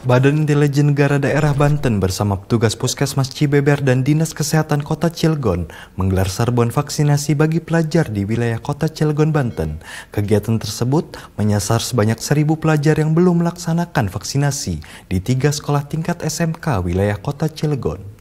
Badan Intelijen Negara Daerah Banten bersama petugas Puskesmas Cibeber dan Dinas Kesehatan Kota Cilegon menggelar serbuan vaksinasi bagi pelajar di wilayah Kota Cilegon, Banten. Kegiatan tersebut menyasar sebanyak seribu pelajar yang belum melaksanakan vaksinasi di tiga sekolah tingkat SMK wilayah Kota Cilegon.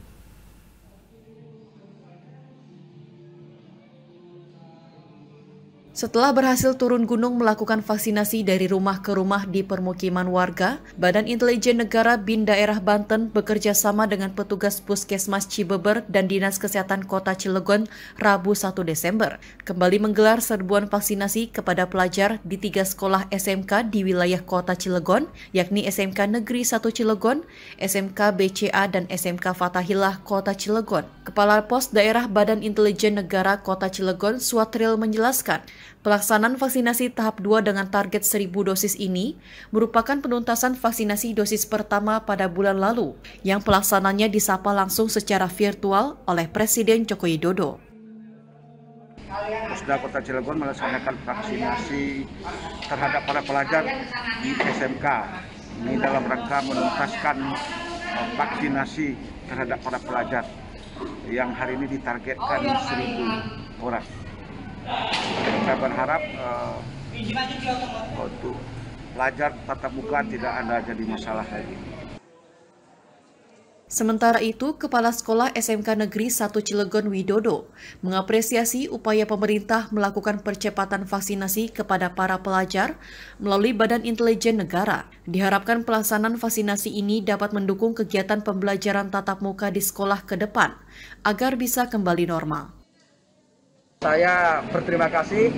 Setelah berhasil turun gunung melakukan vaksinasi dari rumah ke rumah di permukiman warga, Badan Intelijen Negara BIN Daerah Banten bekerja sama dengan petugas Puskesmas Cibeber dan Dinas Kesehatan Kota Cilegon Rabu 1 Desember, kembali menggelar serbuan vaksinasi kepada pelajar di tiga sekolah SMK di wilayah Kota Cilegon, yakni SMK Negeri 1 Cilegon, SMK BCA, dan SMK Fatahillah Kota Cilegon. Kepala Pos Daerah Badan Intelijen Negara Kota Cilegon Suatril menjelaskan, Pelaksanaan vaksinasi tahap 2 dengan target 1.000 dosis ini merupakan penuntasan vaksinasi dosis pertama pada bulan lalu yang pelaksanaannya disapa langsung secara virtual oleh Presiden Joko Widodo. Pusda Kota Cilegon melaksanakan vaksinasi terhadap para pelajar di SMK. Ini dalam rangka menuntaskan eh, vaksinasi terhadap para pelajar yang hari ini ditargetkan 1000 orang. Saya berharap uh, untuk pelajar tatap muka tidak ada jadi masalah lagi. Sementara itu, Kepala Sekolah SMK Negeri 1 Cilegon Widodo mengapresiasi upaya pemerintah melakukan percepatan vaksinasi kepada para pelajar melalui Badan Intelijen Negara. Diharapkan pelaksanaan vaksinasi ini dapat mendukung kegiatan pembelajaran tatap muka di sekolah ke depan agar bisa kembali normal. Saya berterima kasih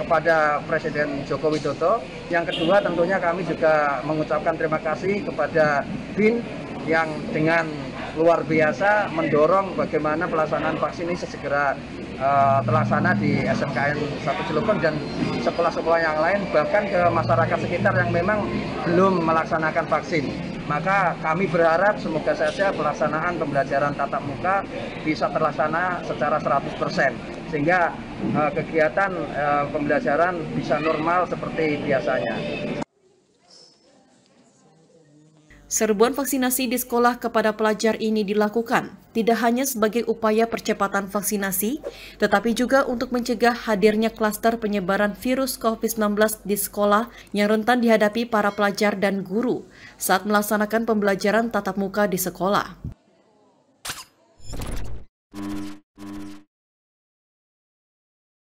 kepada Presiden Joko Widodo. Yang kedua tentunya kami juga mengucapkan terima kasih kepada BIN yang dengan luar biasa mendorong bagaimana pelaksanaan vaksin ini sesegera uh, eh, terlaksana di SMKN 1 Cilegon dan sekolah-sekolah yang lain bahkan ke masyarakat sekitar yang memang belum melaksanakan vaksin. Maka kami berharap semoga saja pelaksanaan pembelajaran tatap muka bisa terlaksana secara 100% sehingga eh, kegiatan eh, pembelajaran bisa normal seperti biasanya. Serbuan vaksinasi di sekolah kepada pelajar ini dilakukan tidak hanya sebagai upaya percepatan vaksinasi, tetapi juga untuk mencegah hadirnya klaster penyebaran virus COVID-19 di sekolah yang rentan dihadapi para pelajar dan guru saat melaksanakan pembelajaran tatap muka di sekolah.